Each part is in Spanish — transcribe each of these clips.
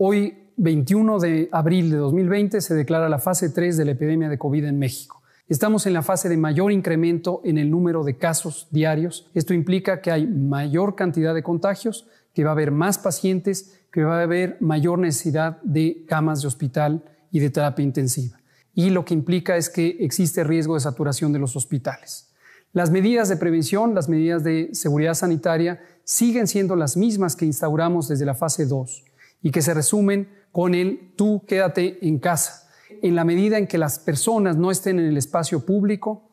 Hoy, 21 de abril de 2020, se declara la fase 3 de la epidemia de COVID en México. Estamos en la fase de mayor incremento en el número de casos diarios. Esto implica que hay mayor cantidad de contagios, que va a haber más pacientes, que va a haber mayor necesidad de camas de hospital y de terapia intensiva. Y lo que implica es que existe riesgo de saturación de los hospitales. Las medidas de prevención, las medidas de seguridad sanitaria, siguen siendo las mismas que instauramos desde la fase 2 y que se resumen con el tú quédate en casa. En la medida en que las personas no estén en el espacio público,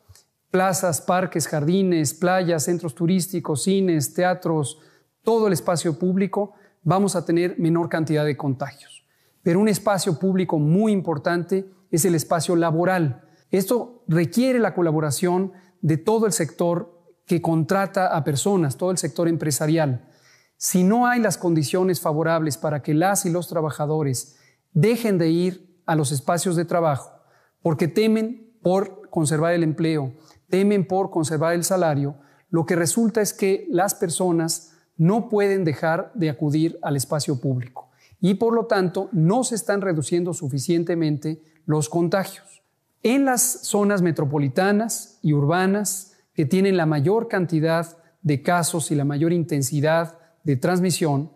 plazas, parques, jardines, playas, centros turísticos, cines, teatros, todo el espacio público, vamos a tener menor cantidad de contagios. Pero un espacio público muy importante es el espacio laboral. Esto requiere la colaboración de todo el sector que contrata a personas, todo el sector empresarial. Si no hay las condiciones favorables para que las y los trabajadores dejen de ir a los espacios de trabajo porque temen por conservar el empleo, temen por conservar el salario, lo que resulta es que las personas no pueden dejar de acudir al espacio público y por lo tanto no se están reduciendo suficientemente los contagios. En las zonas metropolitanas y urbanas que tienen la mayor cantidad de casos y la mayor intensidad de transmisión,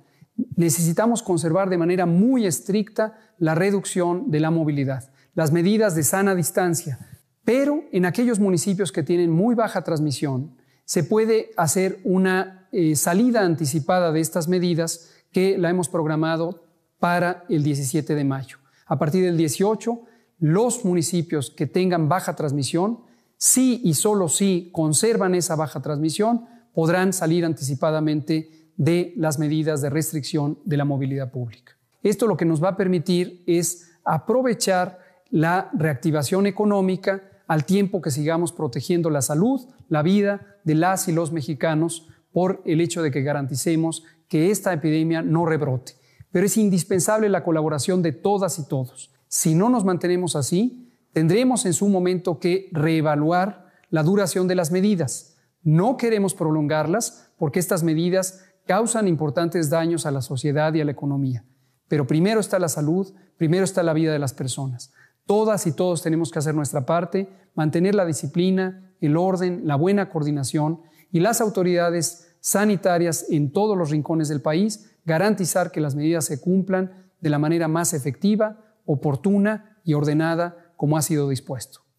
necesitamos conservar de manera muy estricta la reducción de la movilidad, las medidas de sana distancia, pero en aquellos municipios que tienen muy baja transmisión, se puede hacer una eh, salida anticipada de estas medidas que la hemos programado para el 17 de mayo. A partir del 18, los municipios que tengan baja transmisión, sí y solo si conservan esa baja transmisión, podrán salir anticipadamente de las medidas de restricción de la movilidad pública. Esto lo que nos va a permitir es aprovechar la reactivación económica al tiempo que sigamos protegiendo la salud, la vida de las y los mexicanos por el hecho de que garanticemos que esta epidemia no rebrote. Pero es indispensable la colaboración de todas y todos. Si no nos mantenemos así, tendremos en su momento que reevaluar la duración de las medidas. No queremos prolongarlas porque estas medidas causan importantes daños a la sociedad y a la economía. Pero primero está la salud, primero está la vida de las personas. Todas y todos tenemos que hacer nuestra parte, mantener la disciplina, el orden, la buena coordinación y las autoridades sanitarias en todos los rincones del país garantizar que las medidas se cumplan de la manera más efectiva, oportuna y ordenada como ha sido dispuesto.